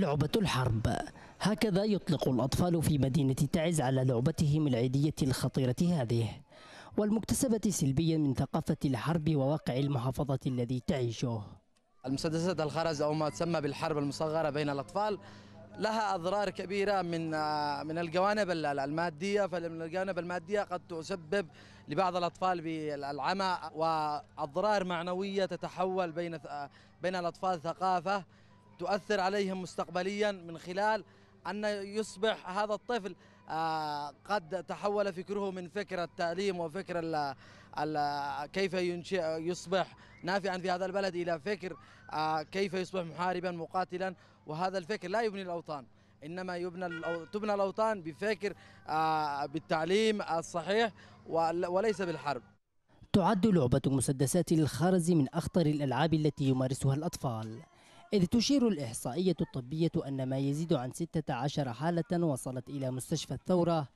لعبة الحرب هكذا يطلق الأطفال في مدينة تعز على لعبتهم العيدية الخطيرة هذه والمكتسبة سلبيا من ثقافة الحرب وواقع المحافظة الذي تعيشه المسدسات الخرز أو ما تسمى بالحرب المصغرة بين الأطفال لها أضرار كبيرة من من الجوانب المادية فمن الجوانب المادية قد تسبب لبعض الأطفال بالعمى وأضرار معنوية تتحول بين بين الأطفال ثقافة تؤثر عليهم مستقبليا من خلال أن يصبح هذا الطفل آه، قد تحول فكره من فكرة التعليم وفكر كيف ينشئ يصبح نافعا في هذا البلد إلى فكر آه، كيف يصبح محاربا مقاتلا وهذا الفكر لا يبني الأوطان انما يبنى تبنى الاوطان بفكر آه، بالتعليم الصحيح وليس بالحرب تعد لعبه مسدسات الخرز من اخطر الالعاب التي يمارسها الاطفال إذ تشير الإحصائية الطبية أن ما يزيد عن 16 حالة وصلت إلى مستشفى الثورة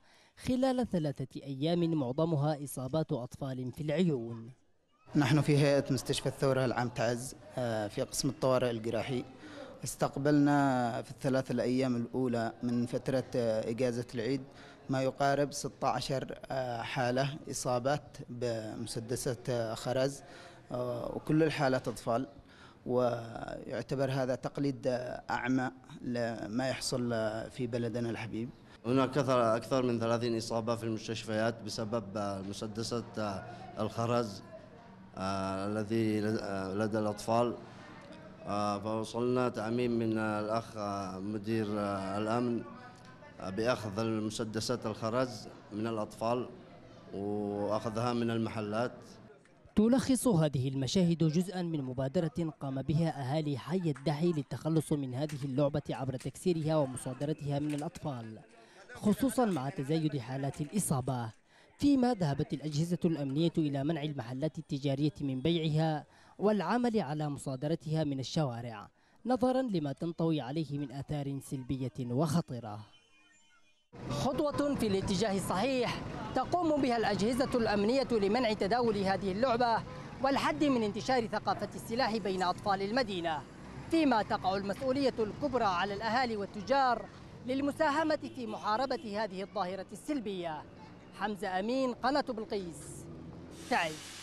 خلال ثلاثة أيام معظمها إصابات أطفال في العيون نحن في هيئة مستشفى الثورة العام تعز آه، في قسم الطوارئ الجراحي استقبلنا في الثلاث الأيام الأولى من فترة آه، إجازة العيد ما يقارب 16 آه، حالة إصابات بمسدسات خرز وكل الحالات أطفال ويعتبر هذا تقليد أعمى لما يحصل في بلدنا الحبيب هناك كثر أكثر من 30 إصابة في المستشفيات بسبب مسدسات الخرز آه، الذي آه، لدى الأطفال آه، فوصلنا تعميم من الأخ مدير الأمن بأخذ المسدسات الخرز من الأطفال وأخذها من المحلات تلخص هذه المشاهد جزءا من مبادرة قام بها أهالي حي الدحي للتخلص من هذه اللعبة عبر تكسيرها ومصادرتها من الأطفال خصوصا مع تزايد حالات الإصابة فيما ذهبت الأجهزة الأمنية إلى منع المحلات التجارية من بيعها والعمل على مصادرتها من الشوارع نظرا لما تنطوي عليه من آثار سلبية وخطرة خطوة في الاتجاه الصحيح تقوم بها الأجهزة الأمنية لمنع تداول هذه اللعبة والحد من انتشار ثقافة السلاح بين أطفال المدينة فيما تقع المسؤولية الكبرى على الأهالي والتجار للمساهمة في محاربة هذه الظاهرة السلبية حمزة أمين قناة بلقيس تعيش